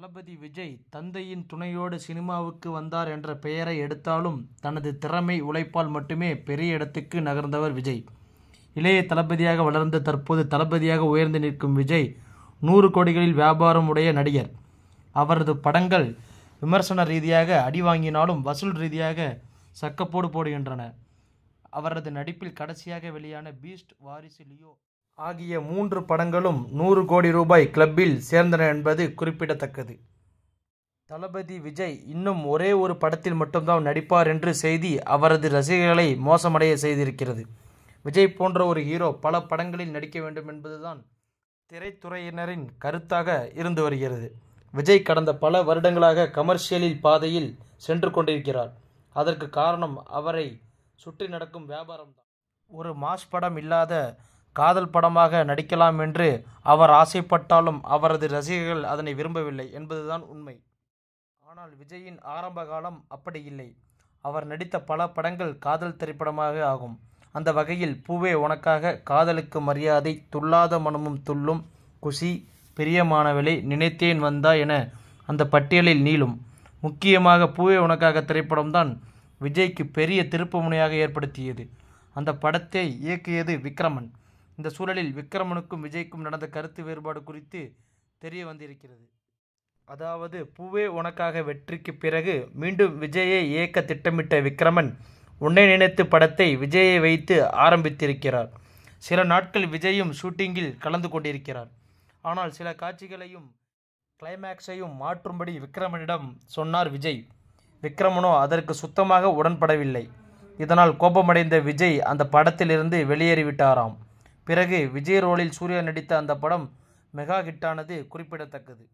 தளபதி விஜய் தந்தையின் துணையோடு சினிமாவுக்கு வந்தார் என்ற பெயரை எடுத்தாலும் தனது திறமை உழைப்பால் மட்டுமே பெரிய இடத்துக்கு நகர்ந்தவர் விஜய் இளைய தளபதியாக வளர்ந்து தற்போது தளபதியாக உயர்ந்து நிற்கும் விஜய் நூறு கோடிகளில் வியாபாரம் உடைய நடிகர் அவரது படங்கள் விமர்சன ரீதியாக அடி வாங்கினாலும் வசூல் ரீதியாக சக்கப்போடு போடுகின்றன அவரது நடிப்பில் கடைசியாக வெளியான பீஸ்ட் வாரிசு லியோ ஆகிய மூன்று படங்களும் நூறு கோடி ரூபாய் கிளப்பில் சேர்ந்தன என்பது குறிப்பிடத்தக்கது தளபதி விஜய் இன்னும் ஒரே ஒரு படத்தில் மட்டும்தான் நடிப்பார் என்று செய்தி அவரது ரசிகர்களை மோசமடைய செய்திருக்கிறது விஜய் போன்ற ஒரு ஹீரோ பல படங்களில் நடிக்க வேண்டும் என்பதுதான் திரைத்துறையினரின் கருத்தாக இருந்து வருகிறது விஜய் கடந்த பல வருடங்களாக கமர்ஷியலில் பாதையில் சென்று கொண்டிருக்கிறார் அதற்கு காரணம் அவரை சுற்றி நடக்கும் வியாபாரம்தான் ஒரு மாஸ் படம் இல்லாத காதல் படமாக நடிக்கலாம் என்று அவர் ஆசைப்பட்டாலும் அவரது ரசிகர்கள் அதனை விரும்பவில்லை என்பதுதான் உண்மை ஆனால் விஜயின் ஆரம்ப காலம் அப்படி இல்லை அவர் நடித்த பல படங்கள் காதல் திரைப்படமாக ஆகும் அந்த வகையில் பூவே உனக்காக காதலுக்கு மரியாதை துல்லாத மனமும் துள்ளும் குஷி பிரியமானவளை நினைத்தேன் வந்தா என அந்த பட்டியலில் நீளும் முக்கியமாக பூவே உனக்காக திரைப்படம்தான் விஜய்க்கு பெரிய திருப்புமுனையாக ஏற்படுத்தியது அந்த படத்தை இயக்கியது விக்ரமன் இந்த சூழலில் விக்ரமனுக்கும் விஜய்க்கும் நடந்த கருத்து வேறுபாடு குறித்து தெரிய வந்திருக்கிறது அதாவது பூவே உனக்காக வெற்றிக்கு பிறகு மீண்டும் விஜயை இயக்க திட்டமிட்ட விக்ரமன் உன்னை நினைத்து படத்தை விஜயை வைத்து ஆரம்பித்திருக்கிறார் சில நாட்கள் விஜயும் ஷூட்டிங்கில் கலந்து கொண்டிருக்கிறார் ஆனால் சில காட்சிகளையும் கிளைமேக்ஸையும் மாற்றும்படி விக்ரமனிடம் சொன்னார் விஜய் விக்ரமனோ அதற்கு சுத்தமாக உடன்படவில்லை இதனால் கோபமடைந்த விஜய் அந்த படத்திலிருந்து வெளியேறிவிட்டாராம் பிறகு விஜய் ரோலில் சூர்யா நடித்த அந்த படம் மெகா ஹிட்டானது குறிப்பிடத்தக்கது